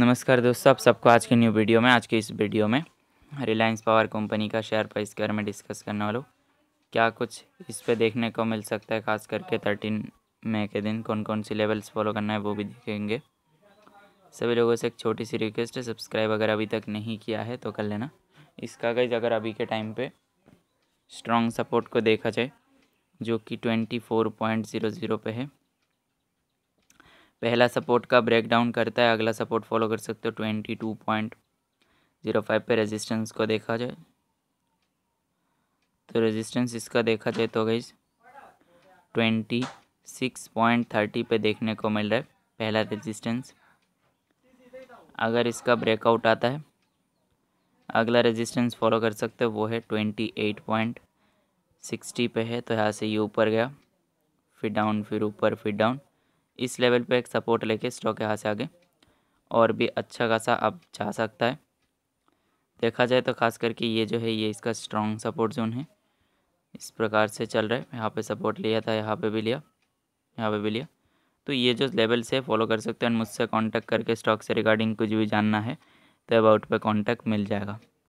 नमस्कार दोस्तों आप सबको आज के न्यू वीडियो में आज के इस वीडियो में रिलायंस पावर कंपनी का शेयर प्राइस के बारे में डिस्कस करने वाला हूँ क्या कुछ इस पे देखने को मिल सकता है खास करके थर्टीन मई के दिन कौन कौन सी लेवल्स फॉलो करना है वो भी देखेंगे सभी लोगों से एक छोटी सी रिक्वेस्ट है सब्सक्राइब अगर अभी तक नहीं किया है तो कर लेना इसका गज अगर अभी के टाइम पर स्ट्रॉन्ग सपोर्ट को देखा जाए जो कि twenty four point zero zero पे है पहला सपोर्ट का ब्रेक डाउन करता है अगला सपोर्ट फॉलो कर सकते हो twenty two point zero five पर रेजिस्टेंस को देखा जाए तो रेजिस्टेंस इसका देखा जाए तो गई ट्वेंटी सिक्स पॉइंट थर्टी पर देखने को मिल रहा है पहला रेजिस्टेंस अगर इसका ब्रेकआउट आता है अगला रेजिस्टेंस फॉलो कर सकते हो वो है ट्वेंटी एट पॉइंट सिक्सटी पे है तो यहाँ से ये ऊपर गया फिर डाउन फिर ऊपर फिर डाउन इस लेवल पे एक सपोर्ट लेके स्टॉक यहाँ से आगे और भी अच्छा खासा अब जा सकता है देखा जाए तो खास करके ये जो है ये इसका स्ट्रॉन्ग सपोर्ट जोन है इस प्रकार से चल रहा है यहाँ पे सपोर्ट लिया था यहाँ पे भी लिया यहाँ पे भी लिया तो ये जो लेवल से फॉलो कर सकते हैं मुझसे कॉन्टैक्ट करके स्टॉक से रिगार्डिंग कुछ भी जानना है तो अबाउट पर कॉन्टैक्ट मिल जाएगा